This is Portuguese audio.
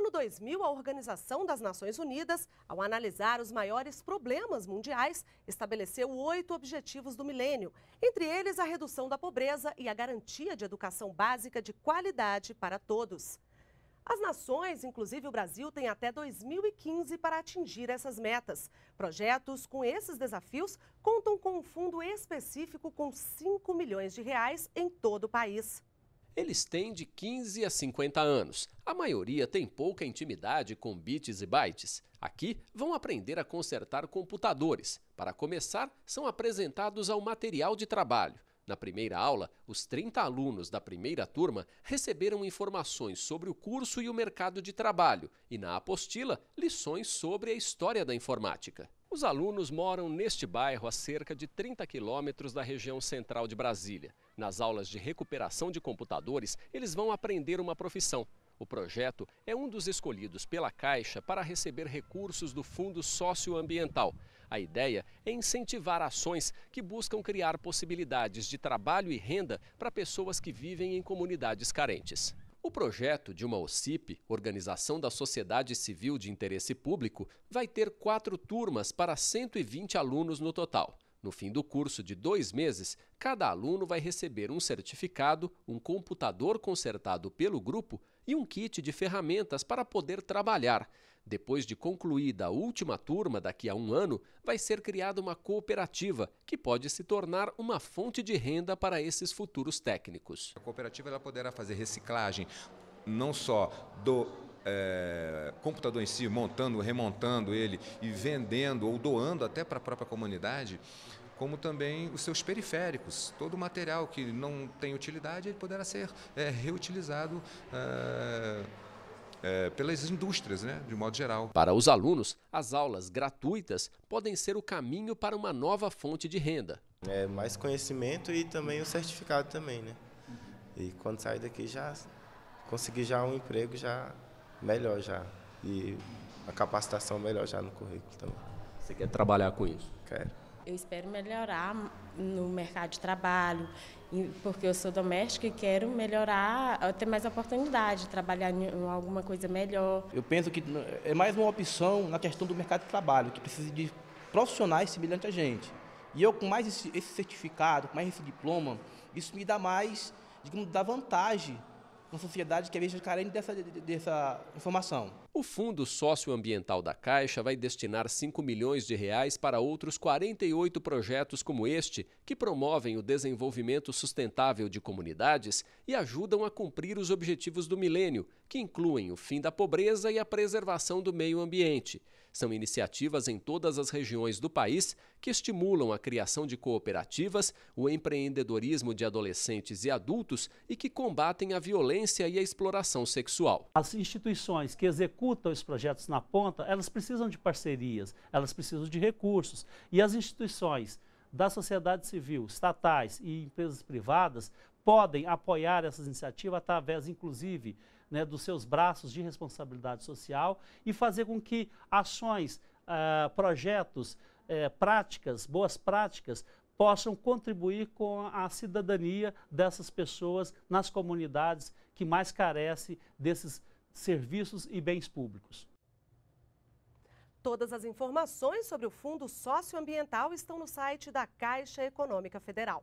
ano 2000, a Organização das Nações Unidas, ao analisar os maiores problemas mundiais, estabeleceu oito objetivos do milênio, entre eles a redução da pobreza e a garantia de educação básica de qualidade para todos. As nações, inclusive o Brasil, têm até 2015 para atingir essas metas. Projetos com esses desafios contam com um fundo específico com 5 milhões de reais em todo o país. Eles têm de 15 a 50 anos. A maioria tem pouca intimidade com bits e bytes. Aqui vão aprender a consertar computadores. Para começar, são apresentados ao material de trabalho. Na primeira aula, os 30 alunos da primeira turma receberam informações sobre o curso e o mercado de trabalho, e na apostila, lições sobre a história da informática. Os alunos moram neste bairro a cerca de 30 quilômetros da região central de Brasília. Nas aulas de recuperação de computadores, eles vão aprender uma profissão. O projeto é um dos escolhidos pela Caixa para receber recursos do Fundo Socioambiental. A ideia é incentivar ações que buscam criar possibilidades de trabalho e renda para pessoas que vivem em comunidades carentes. O projeto de uma OCIP, Organização da Sociedade Civil de Interesse Público, vai ter quatro turmas para 120 alunos no total. No fim do curso de dois meses, cada aluno vai receber um certificado, um computador consertado pelo grupo e um kit de ferramentas para poder trabalhar. Depois de concluída a última turma daqui a um ano, vai ser criada uma cooperativa que pode se tornar uma fonte de renda para esses futuros técnicos. A cooperativa ela poderá fazer reciclagem não só do é, computador em si, montando, remontando ele e vendendo ou doando até para a própria comunidade, como também os seus periféricos. Todo o material que não tem utilidade ele poderá ser é, reutilizado. É é, pelas indústrias, né, de modo geral. Para os alunos, as aulas gratuitas podem ser o caminho para uma nova fonte de renda. É mais conhecimento e também o certificado também, né? E quando sair daqui já conseguir já um emprego já melhor já e a capacitação melhor já no currículo também. Você quer trabalhar com isso? Quero. Eu espero melhorar no mercado de trabalho, porque eu sou doméstica e quero melhorar, ter mais oportunidade de trabalhar em alguma coisa melhor. Eu penso que é mais uma opção na questão do mercado de trabalho, que precisa de profissionais semelhantes a gente. E eu, com mais esse, esse certificado, com mais esse diploma, isso me dá mais, digamos, dá vantagem uma sociedade que veja é carente dessa, dessa informação. O Fundo Socioambiental da Caixa vai destinar 5 milhões de reais para outros 48 projetos como este, que promovem o desenvolvimento sustentável de comunidades e ajudam a cumprir os objetivos do milênio, que incluem o fim da pobreza e a preservação do meio ambiente. São iniciativas em todas as regiões do país que estimulam a criação de cooperativas, o empreendedorismo de adolescentes e adultos e que combatem a violência e a exploração sexual. As instituições que executam os projetos na ponta, elas precisam de parcerias, elas precisam de recursos. E as instituições da sociedade civil, estatais e empresas privadas podem apoiar essas iniciativas através, inclusive, né, dos seus braços de responsabilidade social e fazer com que ações, eh, projetos, eh, práticas, boas práticas, possam contribuir com a cidadania dessas pessoas nas comunidades que mais carecem desses serviços e bens públicos. Todas as informações sobre o Fundo Socioambiental estão no site da Caixa Econômica Federal.